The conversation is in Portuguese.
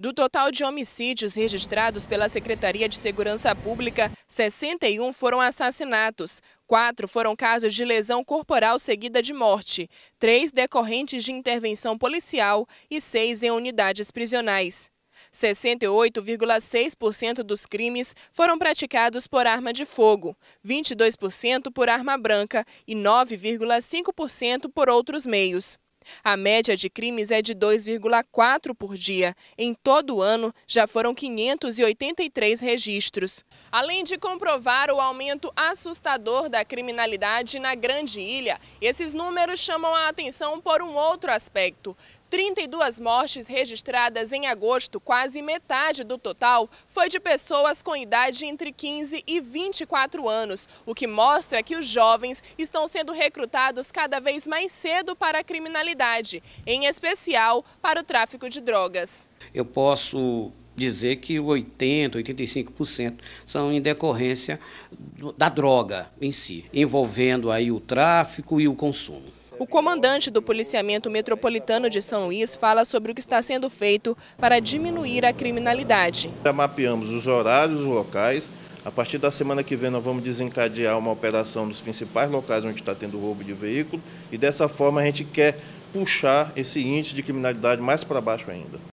Do total de homicídios registrados pela Secretaria de Segurança Pública, 61 foram assassinatos, quatro foram casos de lesão corporal seguida de morte, três decorrentes de intervenção policial e seis em unidades prisionais. 68,6% dos crimes foram praticados por arma de fogo, 22% por arma branca e 9,5% por outros meios. A média de crimes é de 2,4 por dia. Em todo o ano, já foram 583 registros. Além de comprovar o aumento assustador da criminalidade na Grande Ilha, esses números chamam a atenção por um outro aspecto. 32 mortes registradas em agosto, quase metade do total, foi de pessoas com idade entre 15 e 24 anos, o que mostra que os jovens estão sendo recrutados cada vez mais cedo para a criminalidade, em especial para o tráfico de drogas. Eu posso dizer que 80, 85% são em decorrência da droga em si, envolvendo aí o tráfico e o consumo. O comandante do Policiamento Metropolitano de São Luís fala sobre o que está sendo feito para diminuir a criminalidade. Já mapeamos os horários, os locais. A partir da semana que vem nós vamos desencadear uma operação nos principais locais onde está tendo roubo de veículo e dessa forma a gente quer puxar esse índice de criminalidade mais para baixo ainda.